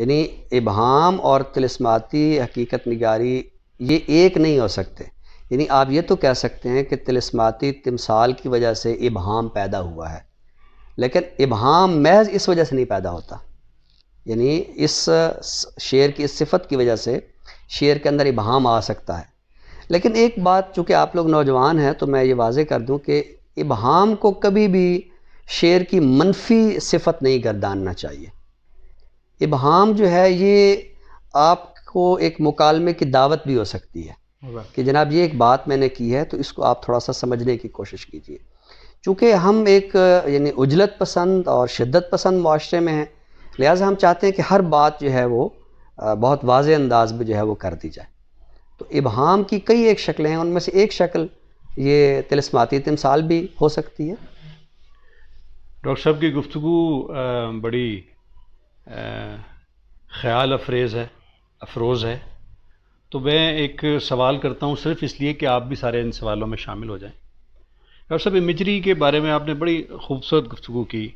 यानी इबहम और तिलस्माती हकीकत निगारी ये एक नहीं हो सकते यानी आप ये तो कह सकते हैं कि तिलस्माती तमसाल की वजह से इबहाम पैदा हुआ है लेकिन इबहाम महज इस वजह से नहीं पैदा होता यानी इस शेर की इस सिफत की वजह से शेर के अंदर इबहम आ सकता है लेकिन एक बात चूँकि आप लोग नौजवान हैं तो मैं ये वाजे कर दूँ कि इबहम को कभी भी शेर की मनफी सिफत नहीं गर्दानना चाहिए इबहम जो है ये आपको एक मुकालमे की दावत भी हो सकती है कि जनाब ये एक बात मैंने की है तो इसको आप थोड़ा सा समझने की कोशिश कीजिए चूँकि हम एक यानी उजलत पसंद और शिद्दत पसंद माशरे में हैं लिहाजा हम चाहते हैं कि हर बात जो है वो बहुत वाज अंदाज में जो है वो कर दी जाए तो इबहाम की कई एक शक्लें हैं उनमें से एक शक्ल ये तिलस्माती तमसाल भी हो सकती है डॉक्टर साहब की गुफ्तु बड़ी ख्याल अफरेज है अफरोज़ है तो मैं एक सवाल करता हूँ सिर्फ इसलिए कि आप भी सारे इन सवालों में शामिल हो जाएं डॉक्टर साहब इमेजरी के बारे में आपने बड़ी खूबसूरत गुफ्तु की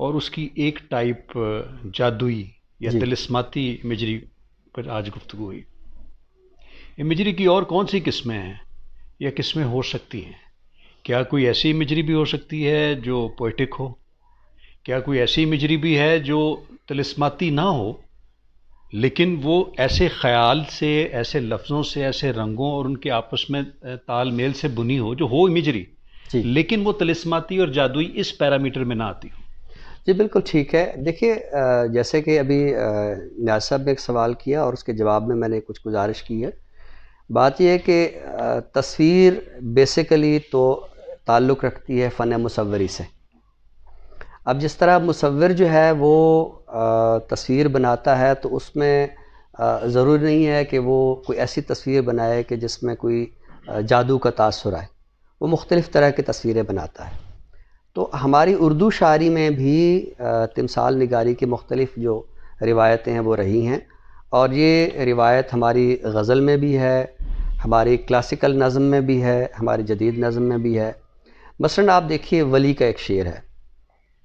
और उसकी एक टाइप जादुई या तिलस्माती इमेजरी पर आज गुफ्तु हुई इमेजरी की और कौन सी किस्में हैं या किस्में हो सकती हैं क्या कोई ऐसी इमेजरी भी हो सकती है जो पोइटिक हो क्या कोई ऐसी इमेजरी भी है जो तलिस्माती ना हो लेकिन वो ऐसे ख्याल से ऐसे लफ्ज़ों से ऐसे रंगों और उनके आपस में तालमेल से बुनी हो जो हो इमेजरी लेकिन वो तलिस्माती और जादुई इस पैरामीटर में ना आती हो जी बिल्कुल ठीक है देखिए जैसे कि अभी न्याज साहब ने एक सवाल किया और उसके जवाब में मैंने कुछ गुजारिश की है बात यह है कि तस्वीर बेसिकली तो ताल्लुक़ रखती है फ़न मसवरी से अब जिस तरह मुसविर जो है वो तस्वीर बनाता है तो उसमें ज़रूरी नहीं है कि वो कोई ऐसी तस्वीर बनाए कि जिसमें कोई जादू का तासर आए वो मुख्तलिफ़ तरह की तस्वीरें बनाता है तो हमारी उर्दू शायरी में भी तमसाल निगारी की मुख्तलिफ़ जो रिवायतें हैं वो रही हैं और ये रिवायत हमारी गज़ल में भी है हमारी क्लासिकल नज़म में भी है हमारी जदीद नज़म में भी है मसला आप देखिए वली का एक शेर है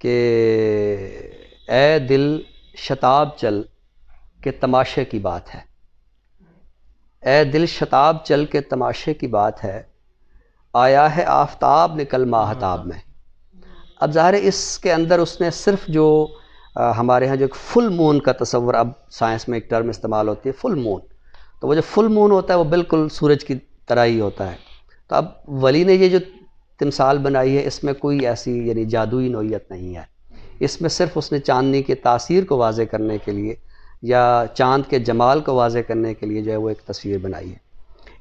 कि ए दिल शताब चल के तमाशे की बात है ए दिल शताब चल के तमाशे की बात है आया है आफताब निकल माहताब में अब ज़ाहिर इसके अंदर उसने सिर्फ जो आ, हमारे यहाँ जो एक फुल मून का तस्वर अब साइंस में एक टर्म इस्तेमाल होती है फुल मून तो वो जो फुल मून होता है वो बिल्कुल सूरज की तरह ही होता है तो अब वली ने ये जो तमसाल बनाई है इसमें कोई ऐसी यानी जादुई नोयत नहीं है इसमें सिर्फ उसने चांदनी के तासीर को वाजे करने के लिए या चांद के जमाल को वाजे करने के लिए जो है वो एक तस्वीर बनाई है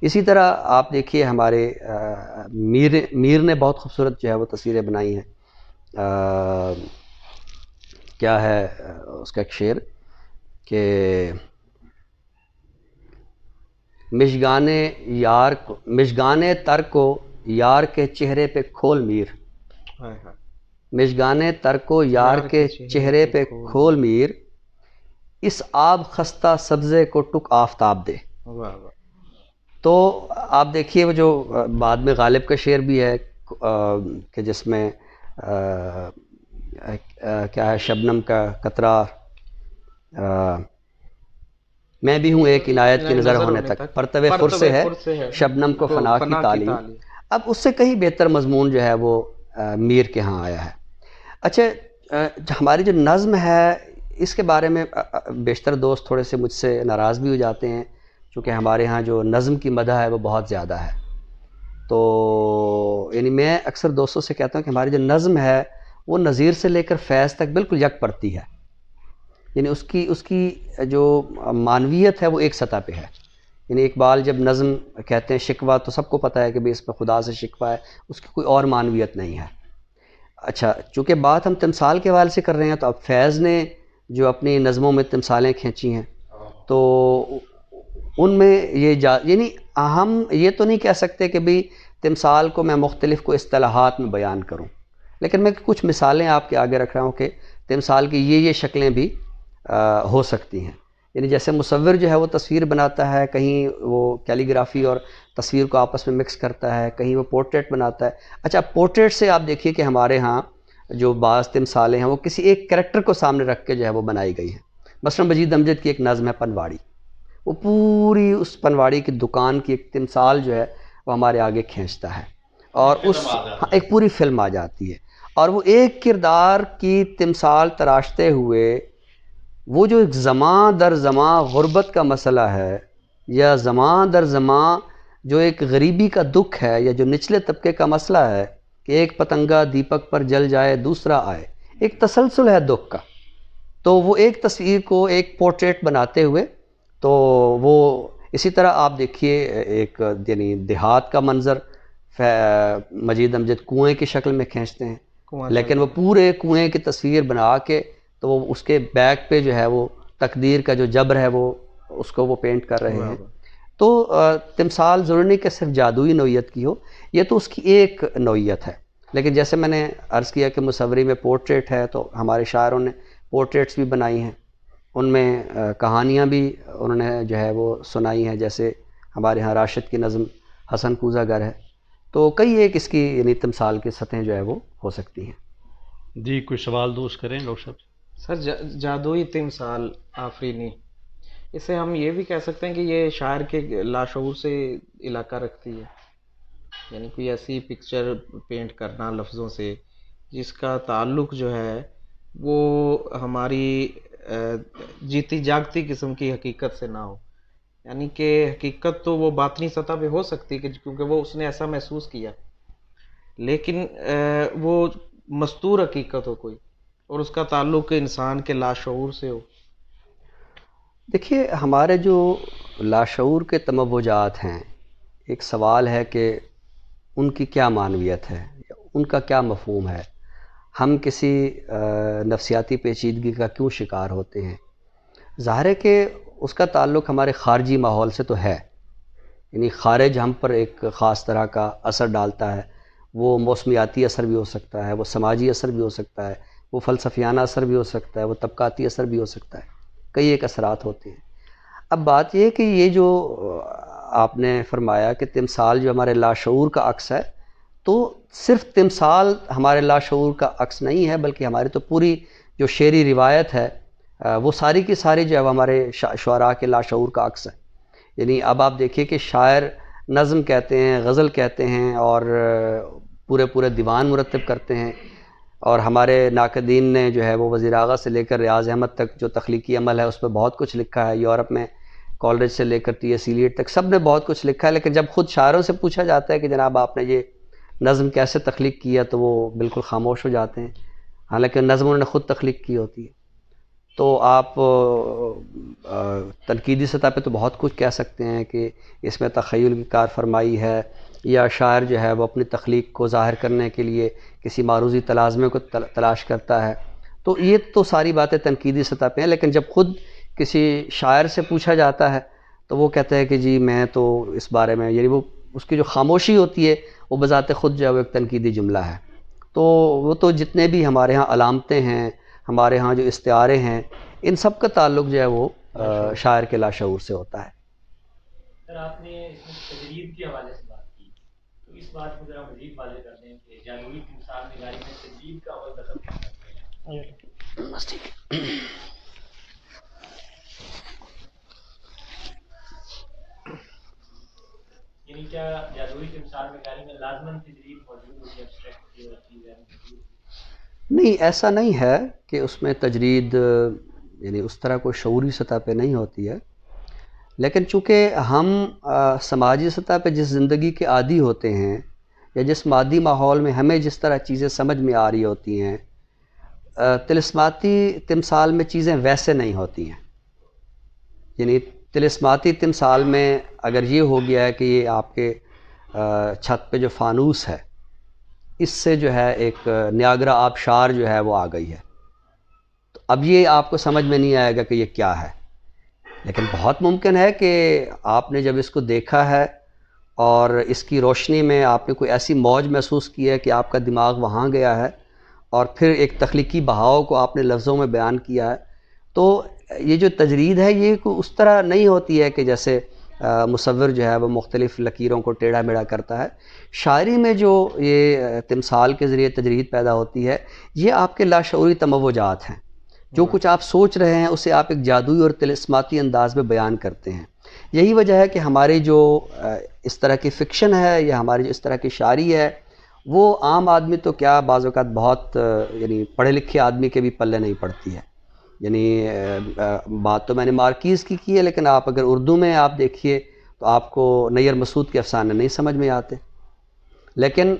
इसी तरह आप देखिए हमारे आ, मीर मीर ने बहुत खूबसूरत जो है वो तस्वीरें बनाई हैं क्या है उसका एक शेर कि मिशगान यार को मिशगान तर को यार के चेहरे पे खोल मीर मिशगाने तरको यार के चेहरे पे खोल मीर इस आब खस्ता सब्ज़े को टुक आफताब दे तो आप देखिए वो जो बाद में गालिब का शेर भी है कि जिसमें क्या है शबनम का कतरा आ, मैं भी हूँ एक इनायत की नज़र होने तक परतवे से है शबनम को तो फना की तालीम अब उससे कहीं बेहतर मजमून जो है वो आ, मीर के यहाँ आया है अच्छा हमारी जो नज़म है इसके बारे में बेशतर दोस्त थोड़े से मुझसे नाराज़ भी हो जाते हैं क्योंकि हमारे यहाँ जो नज़म की मदह है वो बहुत ज़्यादा है तो यानी मैं अक्सर दोस्तों से कहता हूँ कि हमारी जो नज़म है वो नज़ीर से लेकर फैज़ तक बिल्कुल यक पड़ती है यानी उसकी उसकी जो मानवीयत है वो एक सतह पे है यानी इकबाल जब नज़म कहते हैं शिकवा तो सबको पता है कि भाई इसमें खुदा से शिकवा है उसकी कोई और मानवियत नहीं है अच्छा चूँकि बात हम तमसाल के हवाले से कर रहे हैं तो अब फैज़ ने जो अपनी नज़मों में तमसालें खींची हैं तो उनमें ये जा यानी हम ये तो नहीं कह सकते कि भाई तमसाल को मैं मुख्तलिफ़ को असलाहत में बयान करूँ लेकिन मैं कुछ मिसालें आपके आगे रख रहा हूँ कि तमसाल की ये ये शक्लें भी आ, हो सकती हैं यानी जैसे मुसविर जो है वो तस्वीर बनाता है कहीं वो कैलीग्राफी और तस्वीर को आपस में मिक्स करता है कहीं वो पोर्ट्रेट बनाता है अच्छा पोर्ट्रेट से आप देखिए कि हमारे यहाँ जो बाज़ तमसालें हैं वो किसी एक करेक्टर को सामने रख के जो है वो बनाई गई हैं मसलन मजीद अमजद की एक नज़म है पनवाड़ी वो पूरी उस पनवाड़ी की दुकान की एक तमसाल जो है वो हमारे आगे खींचता है और उस हाँ एक पूरी फिल्म आ जाती है और वो एक किरदार की तमसाल तराशते हुए वो जो एक ज़माँ दर जमा ग़ुरबत का मसला है या ज़माँ दर ज़मा जो एक गरीबी का दुख है या जो निचले तबके का मसला है कि एक पतंगा दीपक पर जल जाए दूसरा आए एक तसलसल है दुख का तो वो एक तस्वीर को एक पोर्ट्रेट बनाते हुए तो वो इसी तरह आप देखिए एक यानी देहात का मंज़र मजीद अमजद कुएं की शक्ल में खींचते हैं लेकिन वो पूरे कुएं की तस्वीर बना के तो वो उसके बैक पे जो है वो तकदीर का जो जबर है वो उसको वो पेंट कर रहे हैं तो तमसाल ज़रूरी नहीं कि सिर्फ जादुई नोयत की हो ये तो उसकी एक नोयत है लेकिन जैसे मैंने अर्ज़ किया कि मुसवरी में पोर्ट्रेट है तो हमारे शायरों ने पोर्ट्रेट्स भी बनाई हैं उनमें कहानियाँ भी उन्होंने जो है वो सुनाई हैं जैसे हमारे यहाँ राशिद की नज़म हसन घर है तो कई एक इसकी यानी तमसाल की सतहें जो है वो हो सकती हैं जी कुछ सवाल दोस्त करें डॉक्टर साहब सर जा, जादुई तिमसाल आफरीनी इसे हम ये भी कह सकते हैं कि ये शायर के लाशूर से इलाका रखती है यानी कोई ऐसी पिक्चर पेंट करना लफ्ज़ों से जिसका ताल्लुक जो है वो हमारी जीती जागती किस्म की हकीकत से ना हो यानी कि हकीकत तो वो बातनी सतह पे हो सकती है क्योंकि वो उसने ऐसा महसूस किया लेकिन वो मस्तूर हकीकत हो कोई और उसका ताल्लुक इंसान के लाशूर से हो देखिए हमारे जो लाशूर के तमवजात हैं एक सवाल है कि उनकी क्या मानवियत है उनका क्या मफहम है हम किसी नफसियाती पेचीदगी का क्यों शिकार होते हैं ज़ाहिर है कि उसका ताल्लुक हमारे खारजी माहौल से तो है यानी खारिज हम पर एक ख़ास तरह का असर डालता है वो मौसमियाती असर भी हो सकता है वो समाजी असर भी हो सकता है वो फ़लसफियाना असर भी हो सकता है वो तबकाती असर भी हो सकता है कई एक असरात होते हैं अब बात यह कि ये जो आपने फरमाया कि तमसाल जो हमारे लाशूर का अक्स है तो सिर्फ तमसाल हमारे लाशूर का अक्स नहीं है बल्कि हमारी तो पूरी जो शेरी रिवायत है वो सारी की सारी जो है हमारे शुरा के लाशूर का अक्स है यानी अब आप देखिए कि शायर नज़म कहते हैं गज़ल कहते हैं और पूरे पूरे दीवान मुरतब करते हैं और हमारे नाकदीन ने जो है वो वज़ी अगर से लेकर रियाज अहमद तक जो तख्लीकी अमल है उस पर बहुत कुछ लिखा है यूरोप में कॉलेज से लेकर टी एस सी तक सब ने बहुत कुछ लिखा है लेकिन जब खुद शायरों से पूछा जाता है कि जनाब आपने ये नज़म कैसे तख्लीक किया तो वो बिल्कुल खामोश हो जाते हैं हालांकि नज़म उन्होंने ख़ुद तख्लीक की होती है तो आप तनकीदी सतह पर तो बहुत कुछ कह सकते हैं कि इसमें तखयल की कार फरमाई है या शायर जो है वो अपनी तख्लीक को ज़ाहिर करने के लिए किसी मारूजी तलाजमे को तलाश करता है तो ये तो सारी बातें तनकीदी सतह पर हैं लेकिन जब ख़ुद किसी शायर से पूछा जाता है तो वो कहते हैं कि जी मैं तो इस बारे में यानी वो उसकी जो खामोशी होती है वो बज़ात ख़ुद जो है वो एक तनकीदी जुमला है तो वो तो जितने भी हमारे यहाँ अलामतें हैं हमारे यहाँ जो इस्तारे हैं इन सब का ताल्लुक जो है वो शायर के लाशूर से होता है सर आपने तजरीद के हवाले से इस बात को जरा मजीद वाजे कर दें कि जादुई इंसान निगारी में तजीब का अवल दखल कर सकते हैं यानी क्या जादुई में लाजमन तजरीब मौजूद होती है नहीं ऐसा नहीं है कि उसमें तजरीद यानी उस तरह कोई शौरी सतह पे नहीं होती है लेकिन चूँकि हम समाजी सतह पर जिस ज़िंदगी के आदि होते हैं या जिस मादी माहौल में हमें जिस तरह चीज़ें समझ में आ रही होती हैं तिलस्माती तमसाल में चीज़ें वैसे नहीं होती हैं यानी तिलस्माती तमसाल में अगर ये हो गया है कि ये आपके छत पे जो फानूस है इससे जो है एक न्यागरा आबशार जो है वो आ गई है तो अब ये आपको समझ में नहीं आएगा कि ये क्या है लेकिन बहुत मुमकिन है कि आपने जब इसको देखा है और इसकी रोशनी में आपने कोई ऐसी मौज महसूस की है कि आपका दिमाग वहाँ गया है और फिर एक तख्लीकी बहाव को आपने लफ्ज़ों में बयान किया है तो ये जो तजरीद है ये उस तरह नहीं होती है कि जैसे मुसविर जो है वह मुख्तलिफ़ लकीरों को टेढ़ा मेढ़ा करता है शायरी में जो ये तमसाल के ज़रिए तजरीद पैदा होती है ये आपके लाशूरी तमवजात हैं जो कुछ आप सोच रहे हैं उसे आप एक जादुई और तिलस्माती अंदाज में बयान करते हैं यही वजह है कि हमारे जो इस तरह की फ़िक्शन है या हमारी जो इस तरह की शायरी है वो आम आदमी तो क्या बाज़ात बहुत यानी पढ़े लिखे आदमी के भी पल्ले नहीं पड़ती है यानी बात तो मैंने मार्कीज़ की की है लेकिन आप अगर उर्दू में आप देखिए तो आपको नैर मसूद के अफसाने नहीं समझ में आते लेकिन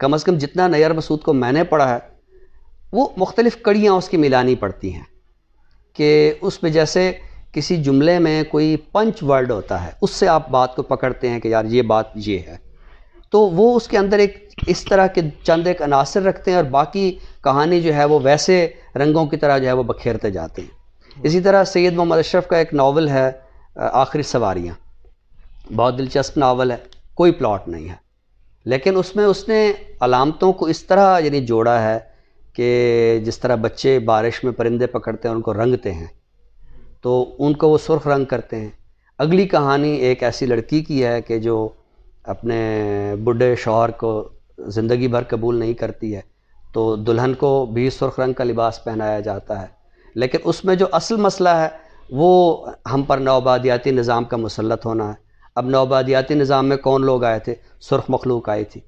कम अज़ कम जितना नैर मसूद को मैंने पढ़ा है वो मुख्तलिफ़ कड़ियाँ उसकी मिलानी पड़ती हैं कि उस पर जैसे किसी जुमले में कोई पंच वर्ड होता है उससे आप बात को पकड़ते हैं कि यार ये बात ये है तो वो उसके अंदर एक इस तरह के चंद एक अनासर रखते हैं और बाकी कहानी जो है वो वैसे रंगों की तरह जो है वो बखेरते जाते हैं इसी तरह सैयद मोहम्मद अशरफ का एक नावल है आखिरी सवारियाँ बहुत दिलचस्प नावल है कोई प्लॉट नहीं है लेकिन उसमें उसने अलामतों को इस तरह यानी जोड़ा है कि जिस तरह बच्चे बारिश में परिंदे पकड़ते हैं उनको रंगते हैं तो उनको वो सुर्ख रंग करते हैं अगली कहानी एक ऐसी लड़की की है कि जो अपने बुढ़े शौहर को ज़िंदगी भर कबूल नहीं करती है तो दुल्हन को भी सुर्ख रंग का लिबास पहनाया जाता है लेकिन उसमें जो असल मसला है वो हम पर नौबादियाती निज़ाम का मुसलत होना है अब नौबादियाती निज़ाम में कौन लोग आए थे सुर्ख मखलूक आई थी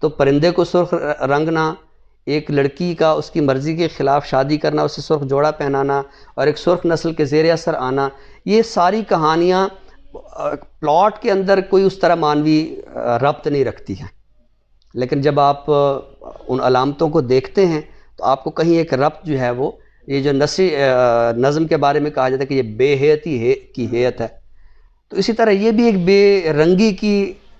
तो परिंदे को सुर्ख रंगना एक लड़की का उसकी मर्ज़ी के ख़िलाफ़ शादी करना उसे सुर्ख जोड़ा पहनाना और एक सुर्ख नस्ल के ज़ेर असर आना ये सारी कहानियाँ प्लॉट के अंदर कोई उस तरह मानवी रब्त नहीं रखती हैं लेकिन जब आप उन अलामतों को देखते हैं तो आपको कहीं एक रब्त जो है वो ये जो नसी नज़म के बारे में कहा जाता है कि ये बेहती है की हैत है तो इसी तरह ये भी एक बेरंगी की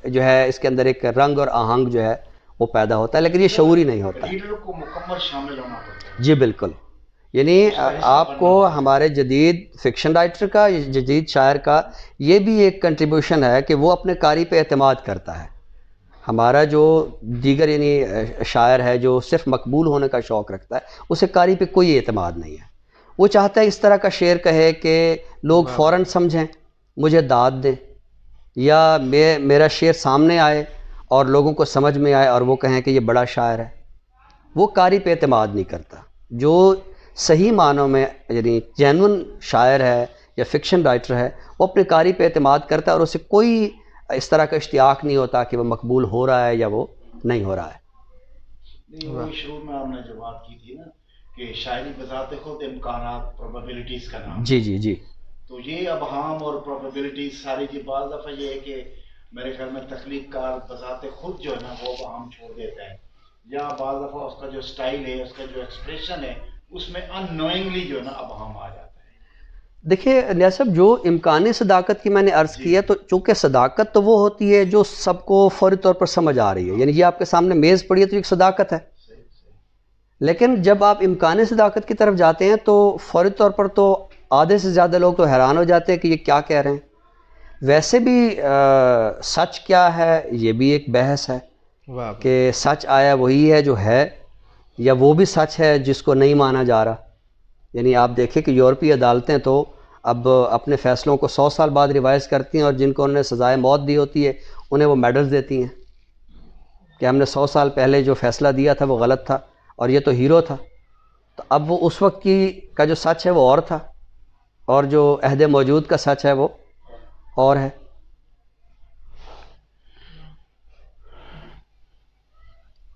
जो है इसके अंदर एक रंग और आहंग जो है वो पैदा होता है लेकिन ये शूर ही नहीं होता को मुकम्मल शामिल होना पड़ता जी बिल्कुल यानी आपको हमारे जदीद फिक्शन राइटर का जदीद शायर का ये भी एक कंट्रीब्यूशन है कि वो अपने कारी पे अतमाद करता है हमारा जो दीगर यानी शायर है जो सिर्फ मकबूल होने का शौक़ रखता है उसे कारी पे कोई अतमाद नहीं है वो चाहता है इस तरह का शेर कहे कि लोग हाँ। फ़ौर समझें मुझे दाद दें या मे मेरा शेर सामने आए और लोगों को समझ में आए और वो कहें कि ये बड़ा शायर है वो कारी पे अतमाद नहीं करता जो सही मानों में यानी जैनवन शायर है या फिक्शन राइटर है वो अपने कारी पे अतमाद करता है और उसे कोई इस तरह का इश्तियाक नहीं होता कि वह मकबूल हो रहा है या वो नहीं हो रहा है जी जी जी तो ये अब हम और प्रोबेबिलिटीज सारी की बात दफ़ा ये है कि मेरे ख्याल में तख्लीक कार बजाते खुद जो है ना वो हम छोड़ देते हैं या बाद दफ़ा उसका जो स्टाइल है उसका जो एक्सप्रेशन है उसमें अनोइंगली जो है ना अब हम आ जाते हैं देखिए लिया साहब जो इम्कान सदाकत की मैंने अर्ज़ किया तो चूँकि सदाकत तो वो होती है जो सबको फौरी तौर पर समझ आ रही है यानी ये आपके सामने मेज़ पड़ी है तो एक सदाकत है लेकिन जब आप इम्कान सदाकत की तरफ जाते हैं तो फौरी तौर पर तो आधे से ज़्यादा लोग तो हैरान हो जाते हैं कि ये क्या कह रहे हैं वैसे भी आ, सच क्या है ये भी एक बहस है कि सच आया वही है जो है या वो भी सच है जिसको नहीं माना जा रहा यानी आप देखें कि यूरोपीय अदालतें तो अब अपने फ़ैसलों को सौ साल बाद रिवाइज करती हैं और जिनको उन्होंने सज़ाए मौत दी होती है उन्हें वो मेडल्स देती हैं कि हमने सौ साल पहले जो फ़ैसला दिया था वो गलत था और ये तो हीरो था तो अब वो उस वक्त की का जो सच है वो और था और जो अहद मौजूद का सच है वो और है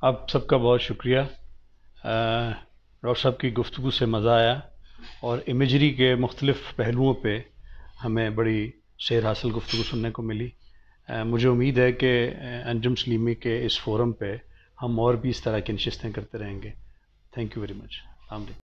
आप सबका बहुत शुक्रिया डॉक्टर साहब की गुफ्तु से मज़ा आया और इमेजरी के मुख्तलिफ पहलुओं पे हमें बड़ी शेर हासिल गुफ्तु सुनने को मिली आ, मुझे उम्मीद है कि अंजुम सलीमी के इस फोरम पे हम और भी इस तरह की नशस्तें करते रहेंगे थैंक यू वेरी मच अलैक्